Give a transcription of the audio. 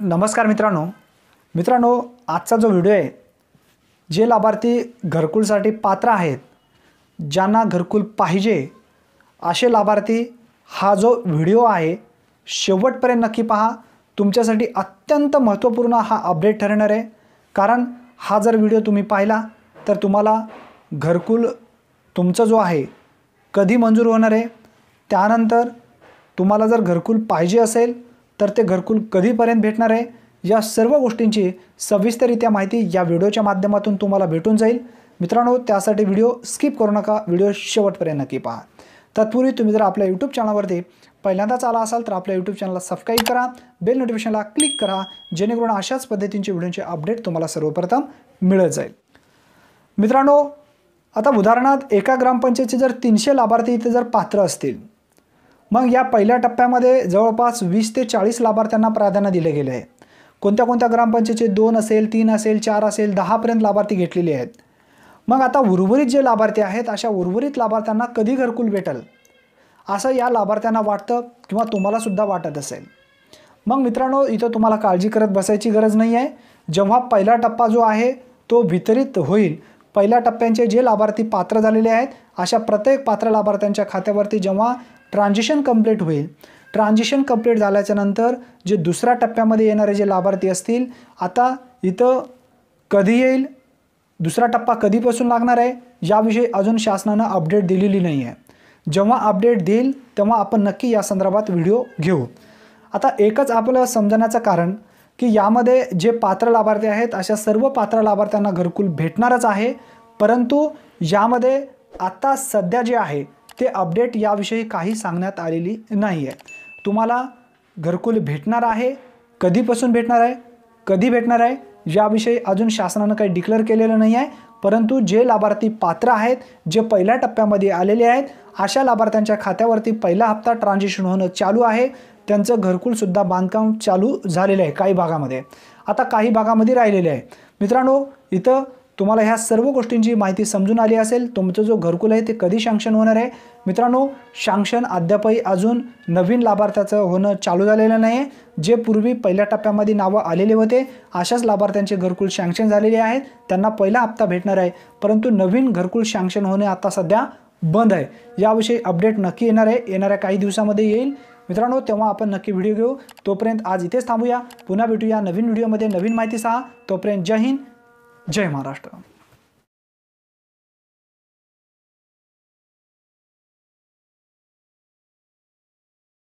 नमस्कार मित्रांनो मित्रांनो आजचा जो व्हिडिओ आहे जे लाभार्थी घरकुलसाठी पात्र आहेत ज्यांना घरकुल पाहिजे असे लाभार्थी हा जो व्हिडिओ आहे शेवटपर्यंत नक्की पहा तुमच्यासाठी अत्यंत महत्त्वपूर्ण हा अपडेट ठरणार आहे कारण हा जर व्हिडिओ तुम्ही पाहिला तर तुम्हाला घरकुल तुमचा जो आहे कधी मंजूर होणार आहे त्यानंतर तुम्हाला जर घरकुल पाहिजे असेल तर ते घरकुल कधीपर्यंत भेटणार आहे या सर्व गोष्टींची सविस्तररित्या माहिती या व्हिडिओच्या माध्यमातून तुम्हाला भेटून जाईल मित्रांनो त्यासाठी व्हिडिओ स्किप करू नका व्हिडिओ शेवटपर्यंत नक्की पहा तत्पूर्वी तुम्ही जर आपल्या यूट्यूब चॅनलवरती पहिल्यांदाच आला असाल तर आपल्या यूट्यूब चॅनलला सबस्क्राईब करा बेल नोटिफिकेशनला क्लिक करा जेणेकरून अशाच पद्धतींचे व्हिडिओचे अपडेट तुम्हाला सर्वप्रथम मिळत जाईल मित्रांनो आता उदाहरणार्थ एका ग्रामपंचायतीचे जर तीनशे लाभार्थी इथे जर पात्र असतील मग या पहिल्या टप्प्यामध्ये जवळपास वीस ते चाळीस लाभार्थ्यांना प्राधान्य दिले गेले आहे कोणत्या कोणत्या ग्रामपंचायतीचे दोन असेल तीन असेल चार असेल दहापर्यंत लाभार्थी घेतलेले आहेत मग आता उर्वरित जे लाभार्थी आहेत अशा उर्वरित लाभार्थ्यांना कधी घरकुल भेटेल असं या लाभार्थ्यांना वाटतं किंवा तुम्हालासुद्धा वाटत असेल मग मित्रांनो इथं तुम्हाला काळजी करत बसायची गरज नाही आहे जेव्हा पहिला टप्पा जो आहे तो वितरित होईल पहिल्या टप्प्यांचे जे लाभार्थी पात्र झालेले आहेत अशा प्रत्येक पात्र लाभार्थ्यांच्या खात्यावरती जेव्हा ट्रान्झिशन कंप्लीट होईल ट्रान्झिशन कंप्लीट झाल्याच्यानंतर जे दुसऱ्या टप्प्यामध्ये येणारे जे लाभार्थी असतील आता इथं कधी येईल दुसरा टप्पा कधीपासून लागणार आहे याविषयी अजून शासनानं अपडेट दिलेली नाही आहे जेव्हा अपडेट देईल तेव्हा आपण नक्की या संदर्भात व्हिडिओ घेऊ आता एकच आपलं समजण्याचं कारण की यामध्ये जे पात्र लाभार्थी आहेत अशा सर्व पात्र लाभार्थ्यांना घरकुल भेटणारच आहे परंतु यामध्ये आत्ता सध्या जे आहे ते अपडेट याविषयी काही सांगण्यात आलेली नाही आहे तुम्हाला घरकुल भेटणार आहे कधीपासून भेटणार आहे कधी भेटणार आहे याविषयी अजून शासनानं काही डिक्लेअर केलेलं नाही आहे परंतु जे लाभार्थी पात्र आहेत जे पहिल्या टप्प्यामध्ये आलेले आहेत अशा लाभार्थ्यांच्या खात्यावरती पहिला हप्ता ट्रान्झॅक्शन होणं चालू आहे त्यांचं घरकुलसुद्धा बांधकाम चालू झालेलं आहे काही भागामध्ये आता काही भागामध्ये राहिलेले आहे मित्रांनो इथं तुम्हाला ह्या सर्व गोष्टींची माहिती समजून आली असेल तुमचं जो घरकुल आहे ते कधी शँक्शन होणार आहे मित्रांनो शँक्शन अद्यापही अजून नवीन लाभार्थ्याचं होणं चालू झालेलं नाही आहे जे पूर्वी पहिल्या टप्प्यामध्ये नावं आलेले होते अशाच लाभार्थ्यांचे घरकुल शँक्शन झालेले आहेत त्यांना पहिला हप्ता भेटणार आहे परंतु नवीन घरकुल शँक्शन होणे आता सध्या बंद आहे याविषयी अपडेट नक्की येणार आहे येणाऱ्या काही दिवसामध्ये येईल मित्रांनो तेव्हा आपण नक्की व्हिडिओ घेऊ तोपर्यंत आज इथेच थांबूया पुन्हा भेटूया नवीन व्हिडिओमध्ये नवीन माहिती सहा तोपर्यंत जय हिंद जय महाराष्ट्र